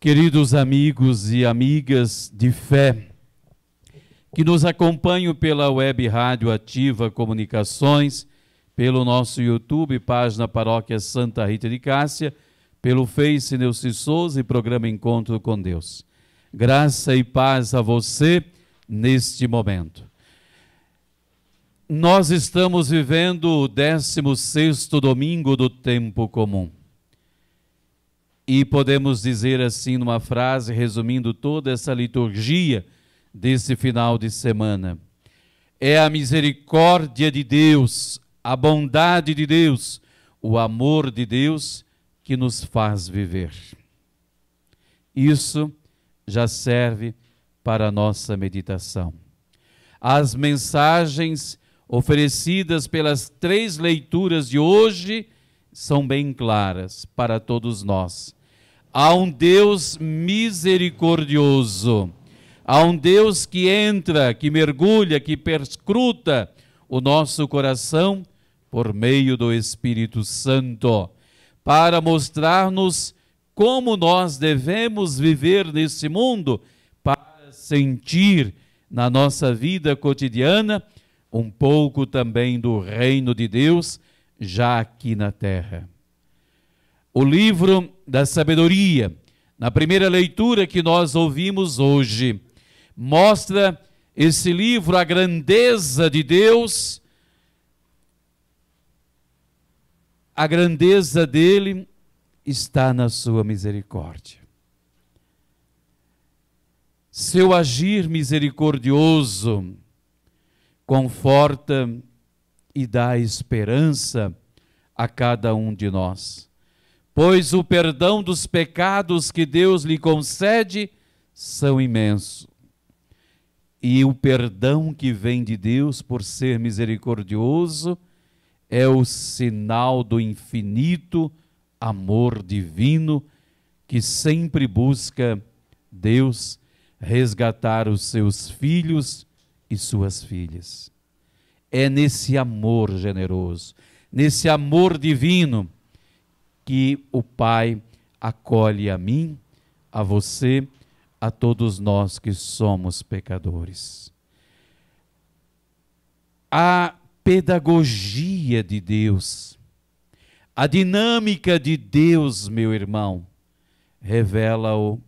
queridos amigos e amigas de fé que nos acompanham pela web rádio Ativa Comunicações, pelo nosso YouTube, página Paróquia Santa Rita de Cássia, pelo Face Neuci Souza e programa Encontro com Deus. Graça e paz a você neste momento. Nós estamos vivendo o 16 domingo do tempo comum. E podemos dizer assim, numa frase, resumindo toda essa liturgia desse final de semana: é a misericórdia de Deus, a bondade de Deus, o amor de Deus que nos faz viver. Isso já serve para a nossa meditação. As mensagens oferecidas pelas três leituras de hoje são bem claras para todos nós a um Deus misericordioso, a um Deus que entra, que mergulha, que perscruta o nosso coração por meio do Espírito Santo, para mostrar-nos como nós devemos viver nesse mundo para sentir na nossa vida cotidiana um pouco também do reino de Deus já aqui na terra o livro da sabedoria, na primeira leitura que nós ouvimos hoje, mostra esse livro a grandeza de Deus, a grandeza dele está na sua misericórdia. Seu agir misericordioso conforta e dá esperança a cada um de nós pois o perdão dos pecados que Deus lhe concede são imenso. E o perdão que vem de Deus por ser misericordioso é o sinal do infinito amor divino que sempre busca Deus resgatar os seus filhos e suas filhas. É nesse amor generoso, nesse amor divino que o Pai acolhe a mim, a você, a todos nós que somos pecadores. A pedagogia de Deus, a dinâmica de Deus, meu irmão, revela-o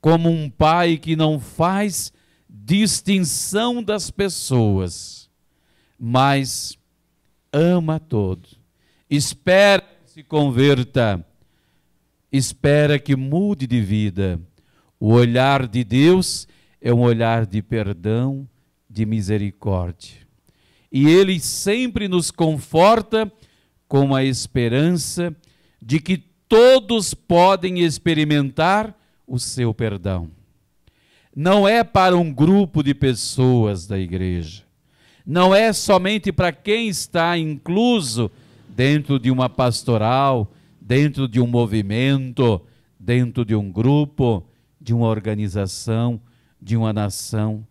como um pai que não faz distinção das pessoas, mas ama todo, espera se converta. Espera que mude de vida. O olhar de Deus é um olhar de perdão, de misericórdia. E Ele sempre nos conforta com a esperança de que todos podem experimentar o seu perdão. Não é para um grupo de pessoas da igreja. Não é somente para quem está incluso dentro de uma pastoral, dentro de um movimento, dentro de um grupo, de uma organização, de uma nação.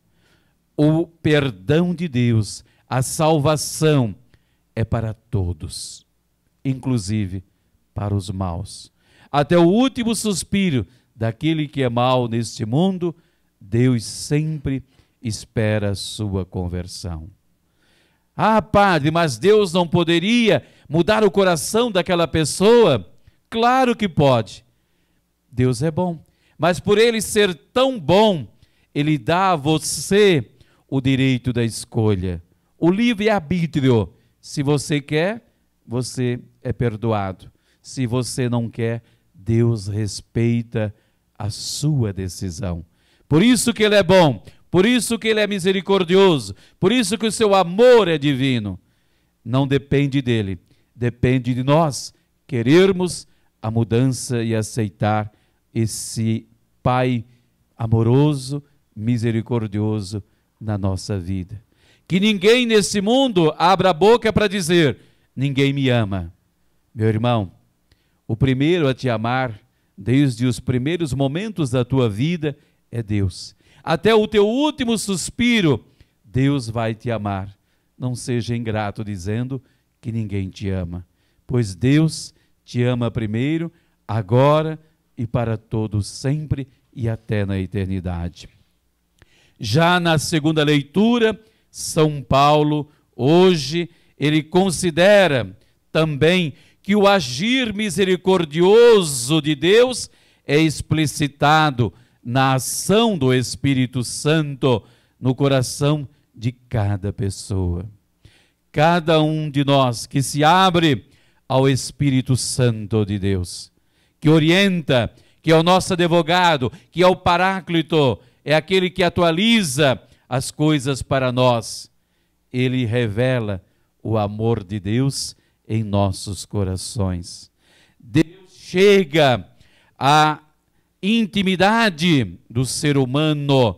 O perdão de Deus, a salvação é para todos, inclusive para os maus. Até o último suspiro daquele que é mau neste mundo, Deus sempre espera a sua conversão. Ah, padre, mas Deus não poderia mudar o coração daquela pessoa? Claro que pode. Deus é bom. Mas por ele ser tão bom, ele dá a você o direito da escolha, o livre-arbítrio. Se você quer, você é perdoado. Se você não quer, Deus respeita a sua decisão. Por isso que ele é bom, por isso que ele é misericordioso, por isso que o seu amor é divino. Não depende dele, depende de nós querermos a mudança e aceitar esse Pai amoroso, misericordioso na nossa vida. Que ninguém nesse mundo abra a boca para dizer: ninguém me ama. Meu irmão, o primeiro a te amar desde os primeiros momentos da tua vida é Deus até o teu último suspiro, Deus vai te amar. Não seja ingrato dizendo que ninguém te ama, pois Deus te ama primeiro, agora e para todos sempre e até na eternidade. Já na segunda leitura, São Paulo, hoje, ele considera também que o agir misericordioso de Deus é explicitado na ação do Espírito Santo no coração de cada pessoa. Cada um de nós que se abre ao Espírito Santo de Deus, que orienta, que é o nosso advogado, que é o Paráclito, é aquele que atualiza as coisas para nós. Ele revela o amor de Deus em nossos corações. Deus chega a intimidade do ser humano,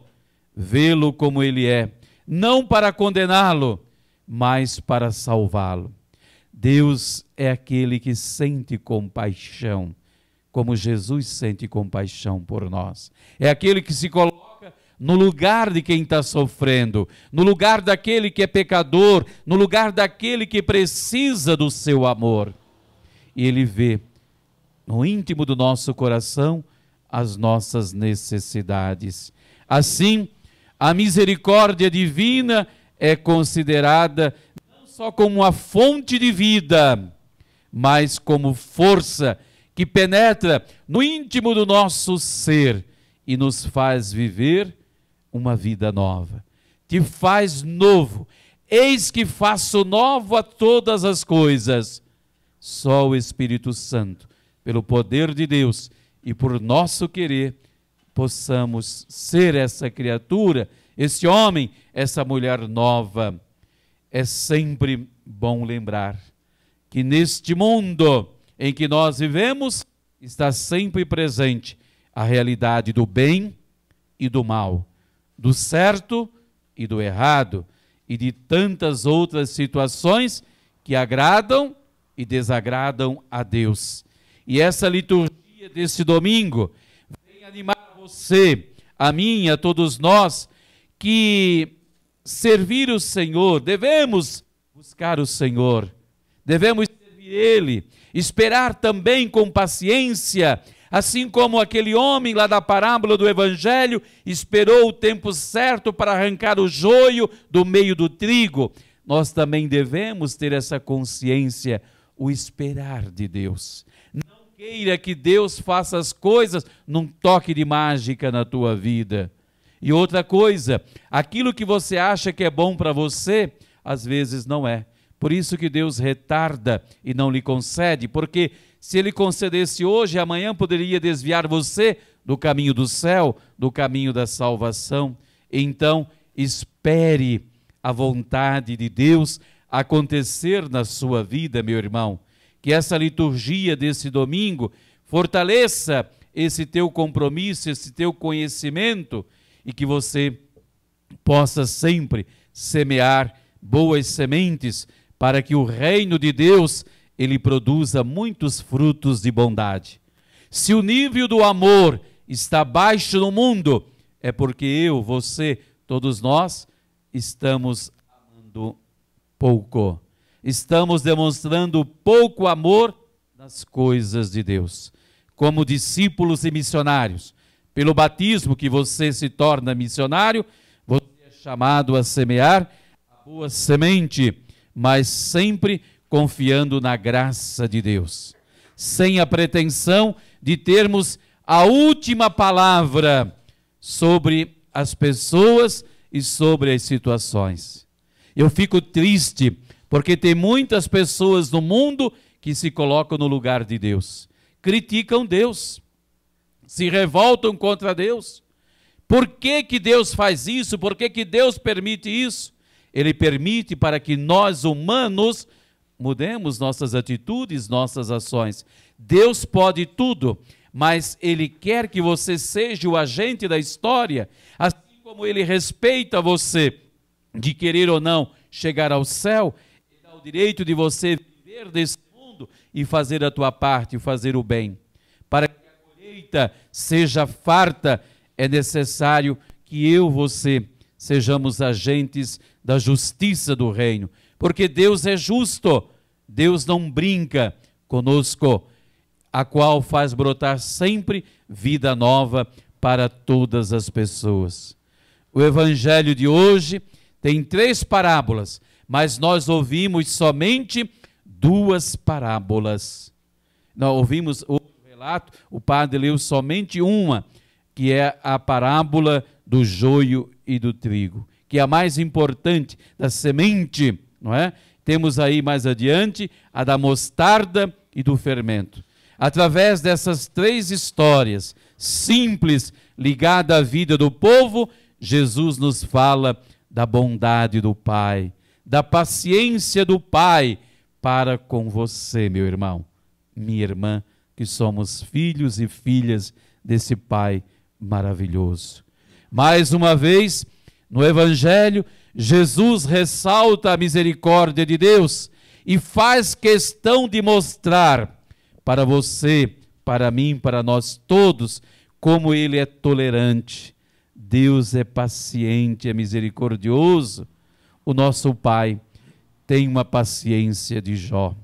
vê-lo como ele é, não para condená-lo, mas para salvá-lo. Deus é aquele que sente compaixão, como Jesus sente compaixão por nós. É aquele que se coloca no lugar de quem está sofrendo, no lugar daquele que é pecador, no lugar daquele que precisa do seu amor. E ele vê no íntimo do nosso coração as nossas necessidades. Assim, a misericórdia divina é considerada não só como a fonte de vida, mas como força que penetra no íntimo do nosso ser e nos faz viver uma vida nova. Te faz novo. Eis que faço novo a todas as coisas. Só o Espírito Santo, pelo poder de Deus, e por nosso querer possamos ser essa criatura, esse homem, essa mulher nova. É sempre bom lembrar que neste mundo em que nós vivemos está sempre presente a realidade do bem e do mal, do certo e do errado, e de tantas outras situações que agradam e desagradam a Deus. E essa liturgia dia domingo, vem animar você, a mim, a todos nós, que servir o Senhor, devemos buscar o Senhor, devemos servir Ele, esperar também com paciência, assim como aquele homem lá da parábola do Evangelho esperou o tempo certo para arrancar o joio do meio do trigo. Nós também devemos ter essa consciência, o esperar de Deus queira que Deus faça as coisas num toque de mágica na tua vida. E outra coisa, aquilo que você acha que é bom para você, às vezes não é. Por isso que Deus retarda e não lhe concede, porque se ele concedesse hoje, amanhã poderia desviar você do caminho do céu, do caminho da salvação. Então, espere a vontade de Deus acontecer na sua vida, meu irmão que essa liturgia desse domingo fortaleça esse teu compromisso, esse teu conhecimento e que você possa sempre semear boas sementes para que o reino de Deus ele produza muitos frutos de bondade. Se o nível do amor está baixo no mundo, é porque eu, você, todos nós estamos amando pouco estamos demonstrando pouco amor das coisas de Deus. Como discípulos e missionários, pelo batismo que você se torna missionário, você é chamado a semear a boa semente, mas sempre confiando na graça de Deus, sem a pretensão de termos a última palavra sobre as pessoas e sobre as situações. Eu fico triste porque tem muitas pessoas no mundo que se colocam no lugar de Deus, criticam Deus, se revoltam contra Deus. Por que, que Deus faz isso? Por que, que Deus permite isso? Ele permite para que nós humanos mudemos nossas atitudes, nossas ações. Deus pode tudo, mas Ele quer que você seja o agente da história, assim como Ele respeita você de querer ou não chegar ao céu, o direito de você viver desse mundo e fazer a tua parte, fazer o bem. Para que a colheita seja farta, é necessário que eu, você, sejamos agentes da justiça do reino, porque Deus é justo, Deus não brinca conosco, a qual faz brotar sempre vida nova para todas as pessoas. O evangelho de hoje tem três parábolas mas nós ouvimos somente duas parábolas. Nós ouvimos o relato, o padre leu somente uma, que é a parábola do joio e do trigo, que é a mais importante da semente, não é? Temos aí mais adiante a da mostarda e do fermento. Através dessas três histórias simples, ligadas à vida do povo, Jesus nos fala da bondade do Pai, da paciência do Pai para com você, meu irmão, minha irmã, que somos filhos e filhas desse Pai maravilhoso. Mais uma vez, no Evangelho, Jesus ressalta a misericórdia de Deus e faz questão de mostrar para você, para mim, para nós todos, como ele é tolerante. Deus é paciente, é misericordioso o nosso Pai tem uma paciência de Jó.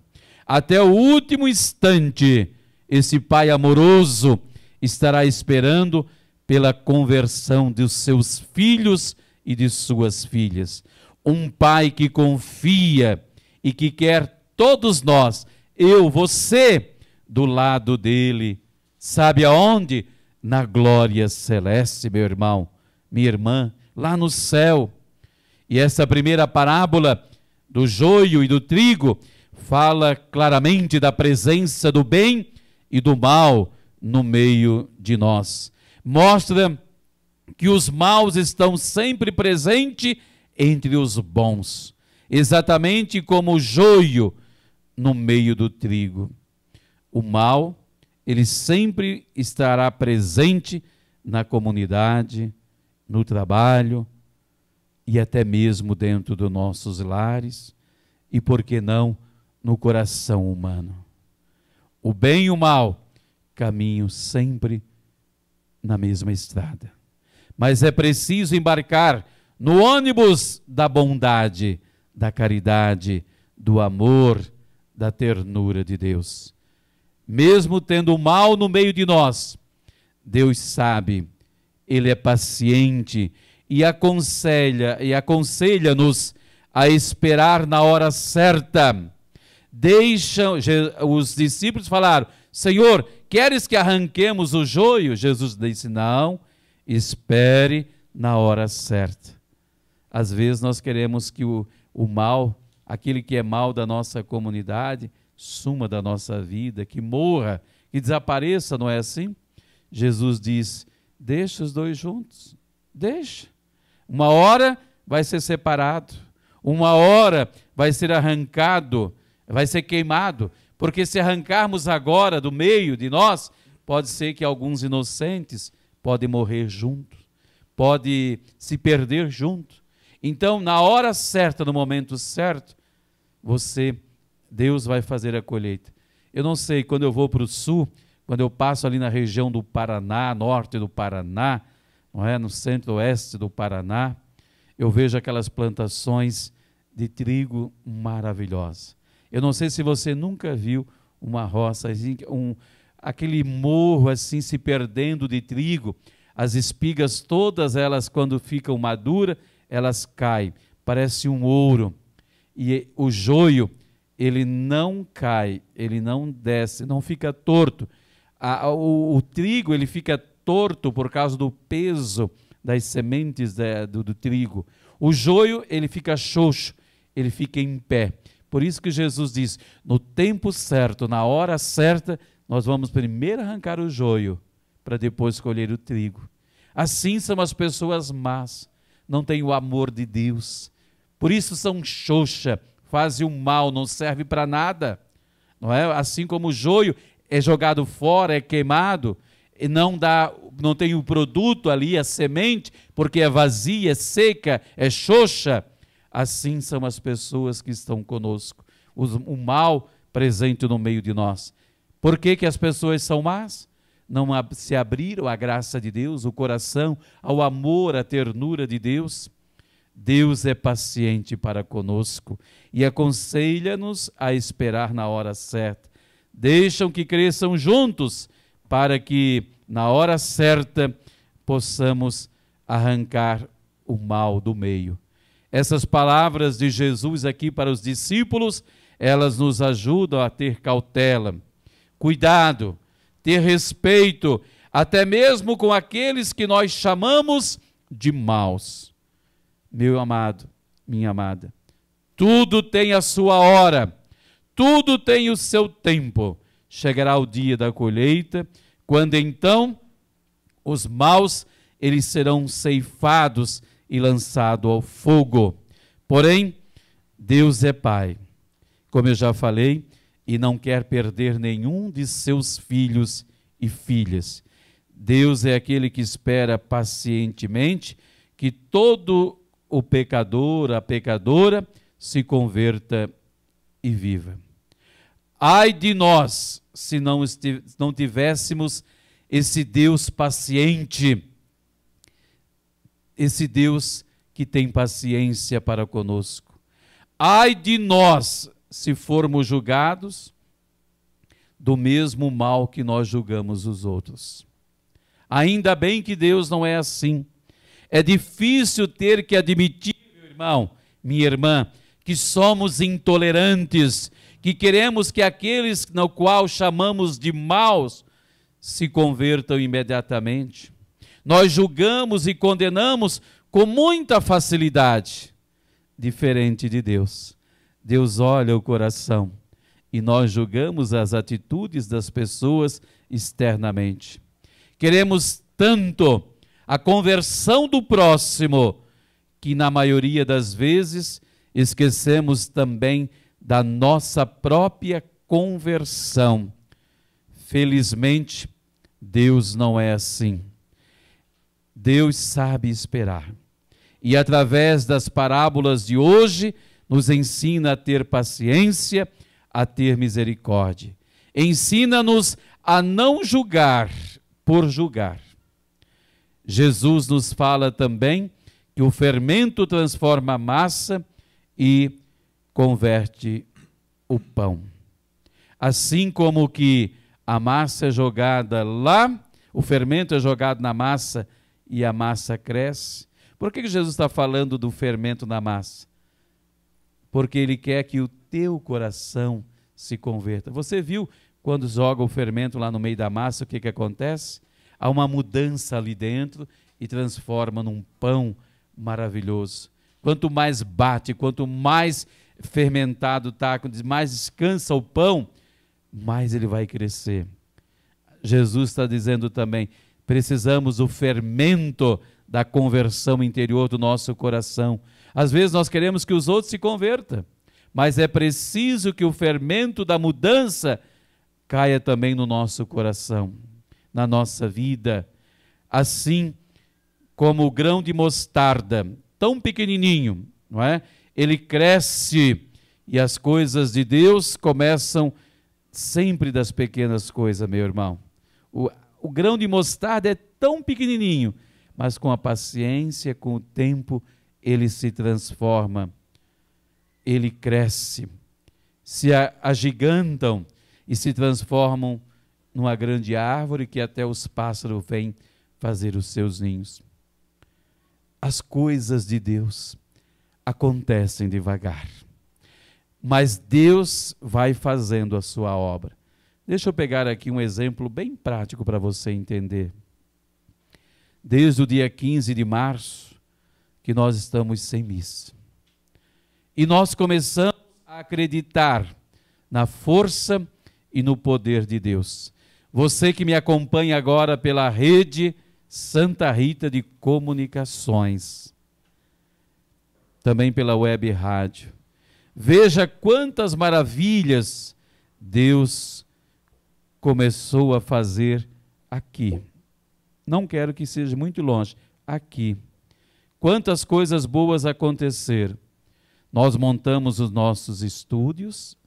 Até o último instante, esse Pai amoroso estará esperando pela conversão dos seus filhos e de suas filhas. Um Pai que confia e que quer todos nós, eu, você, do lado dele. Sabe aonde? Na glória celeste, meu irmão, minha irmã, lá no céu e essa primeira parábola do joio e do trigo fala claramente da presença do bem e do mal no meio de nós. Mostra que os maus estão sempre presentes entre os bons, exatamente como o joio no meio do trigo. O mal, ele sempre estará presente na comunidade, no trabalho, e até mesmo dentro dos nossos lares e, por que não, no coração humano. O bem e o mal caminham sempre na mesma estrada. Mas é preciso embarcar no ônibus da bondade, da caridade, do amor, da ternura de Deus. Mesmo tendo o mal no meio de nós, Deus sabe, Ele é paciente e aconselha e aconselha-nos a esperar na hora certa. Deixam os discípulos falaram: Senhor, queres que arranquemos o joio? Jesus disse: Não, espere na hora certa. Às vezes nós queremos que o, o mal, aquele que é mal da nossa comunidade, suma da nossa vida, que morra, que desapareça, não é assim? Jesus diz: Deixa os dois juntos, deixa. Uma hora vai ser separado, uma hora vai ser arrancado, vai ser queimado, porque se arrancarmos agora do meio de nós, pode ser que alguns inocentes podem morrer juntos, pode se perder junto. Então, na hora certa, no momento certo, você, Deus vai fazer a colheita. Eu não sei, quando eu vou para o sul, quando eu passo ali na região do Paraná, norte do Paraná, não é? no centro-oeste do Paraná, eu vejo aquelas plantações de trigo maravilhosas. Eu não sei se você nunca viu uma roça, assim, um, aquele morro assim se perdendo de trigo, as espigas todas elas quando ficam maduras, elas caem, parece um ouro. E o joio, ele não cai, ele não desce, não fica torto. A, o, o trigo, ele fica torto por causa do peso das sementes do, do trigo. O joio, ele fica xoxo, ele fica em pé. Por isso que Jesus diz: no tempo certo, na hora certa, nós vamos primeiro arrancar o joio, para depois colher o trigo. Assim são as pessoas más, não têm o amor de Deus. Por isso são xoxa, fazem o mal, não serve para nada. Não é? Assim como o joio é jogado fora, é queimado, e não dá, não tem o produto ali, a semente, porque é vazia, é seca, é xoxa. Assim são as pessoas que estão conosco, o mal presente no meio de nós. Por que, que as pessoas são más? Não se abriram à graça de Deus, o coração, ao amor, à ternura de Deus. Deus é paciente para conosco e aconselha-nos a esperar na hora certa. Deixam que cresçam juntos para que na hora certa possamos arrancar o mal do meio. Essas palavras de Jesus aqui para os discípulos, elas nos ajudam a ter cautela, cuidado, ter respeito, até mesmo com aqueles que nós chamamos de maus. Meu amado, minha amada, tudo tem a sua hora, tudo tem o seu tempo chegará o dia da colheita, quando então os maus eles serão ceifados e lançados ao fogo. Porém, Deus é Pai, como eu já falei, e não quer perder nenhum de seus filhos e filhas. Deus é aquele que espera pacientemente que todo o pecador, a pecadora, se converta e viva. Ai de nós, se não, não tivéssemos esse Deus paciente, esse Deus que tem paciência para conosco. Ai de nós, se formos julgados do mesmo mal que nós julgamos os outros. Ainda bem que Deus não é assim. É difícil ter que admitir, meu irmão, minha irmã, que somos intolerantes, que queremos que aqueles no qual chamamos de maus se convertam imediatamente. Nós julgamos e condenamos com muita facilidade, diferente de Deus. Deus olha o coração e nós julgamos as atitudes das pessoas externamente. Queremos tanto a conversão do próximo que, na maioria das vezes, esquecemos também da nossa própria conversão. Felizmente, Deus não é assim. Deus sabe esperar. E através das parábolas de hoje, nos ensina a ter paciência, a ter misericórdia. Ensina-nos a não julgar por julgar. Jesus nos fala também que o fermento transforma a massa e converte o pão. Assim como que a massa é jogada lá, o fermento é jogado na massa e a massa cresce. Por que, que Jesus está falando do fermento na massa? Porque ele quer que o teu coração se converta. Você viu quando joga o fermento lá no meio da massa, o que, que acontece? Há uma mudança ali dentro e transforma num pão maravilhoso. Quanto mais bate, quanto mais fermentado está, quanto mais descansa o pão, mais ele vai crescer. Jesus está dizendo também: precisamos do fermento da conversão interior do nosso coração. Às vezes nós queremos que os outros se convertam, mas é preciso que o fermento da mudança caia também no nosso coração, na nossa vida. Assim como o grão de mostarda, tão pequenininho, não é? ele cresce e as coisas de Deus começam sempre das pequenas coisas, meu irmão. O, o grão de mostarda é tão pequenininho, mas com a paciência, com o tempo, ele se transforma, ele cresce, se agigantam e se transformam numa grande árvore que até os pássaros vêm fazer os seus ninhos. As coisas de Deus acontecem devagar. Mas Deus vai fazendo a sua obra. Deixa eu pegar aqui um exemplo bem prático para você entender. Desde o dia 15 de março, que nós estamos sem missa. E nós começamos a acreditar na força e no poder de Deus. Você que me acompanha agora pela rede Santa Rita de Comunicações também pela web rádio. Veja quantas maravilhas Deus começou a fazer aqui. Não quero que seja muito longe, aqui. Quantas coisas boas aconteceram. Nós montamos os nossos estúdios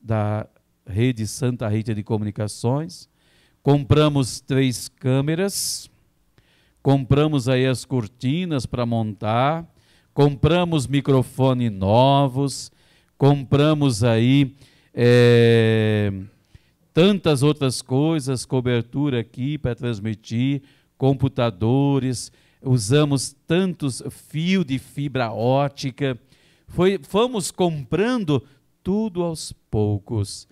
da rede Santa Rita de Comunicações, compramos três câmeras, compramos aí as cortinas para montar, compramos microfone novos, compramos aí é, tantas outras coisas, cobertura aqui para transmitir, computadores, usamos tantos fios de fibra ótica, foi, fomos comprando tudo aos poucos.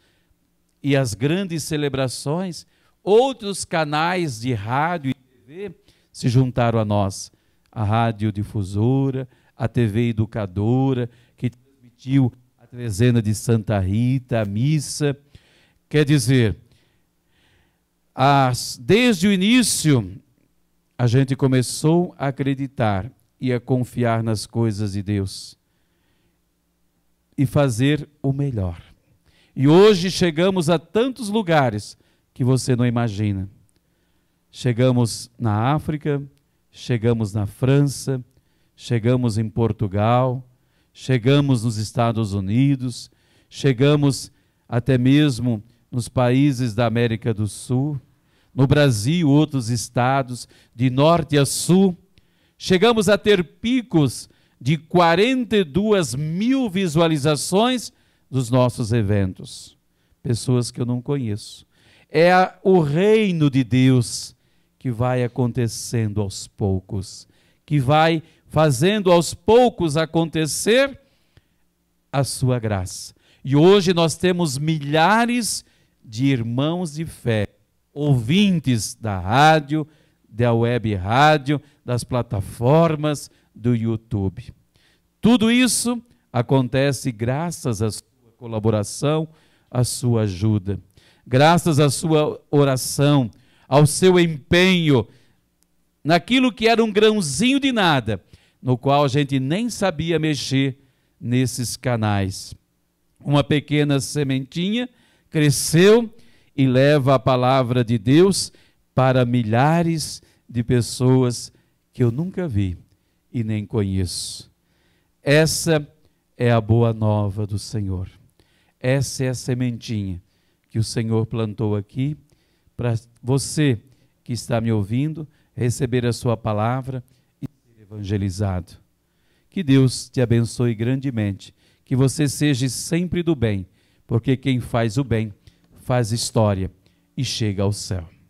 E as grandes celebrações, outros canais de rádio e TV se juntaram a nós, a radiodifusora, difusora a TV Educadora, que transmitiu a trezena de Santa Rita, a missa. Quer dizer, as, desde o início, a gente começou a acreditar e a confiar nas coisas de Deus e fazer o melhor. E hoje chegamos a tantos lugares que você não imagina. Chegamos na África, chegamos na França, Chegamos em Portugal, chegamos nos Estados Unidos, chegamos até mesmo nos países da América do Sul, no Brasil, outros estados, de norte a sul. Chegamos a ter picos de 42 mil visualizações dos nossos eventos. Pessoas que eu não conheço. É a, o reino de Deus que vai acontecendo aos poucos, que vai fazendo aos poucos acontecer a sua graça. E hoje nós temos milhares de irmãos de fé, ouvintes da rádio, da web rádio, das plataformas, do YouTube. Tudo isso acontece graças à sua colaboração, à sua ajuda, graças à sua oração, ao seu empenho naquilo que era um grãozinho de nada no qual a gente nem sabia mexer nesses canais. Uma pequena sementinha cresceu e leva a palavra de Deus para milhares de pessoas que eu nunca vi e nem conheço. Essa é a boa nova do Senhor. Essa é a sementinha que o Senhor plantou aqui para você que está me ouvindo receber a sua palavra evangelizado. Que Deus te abençoe grandemente, que você seja sempre do bem, porque quem faz o bem faz história e chega ao céu.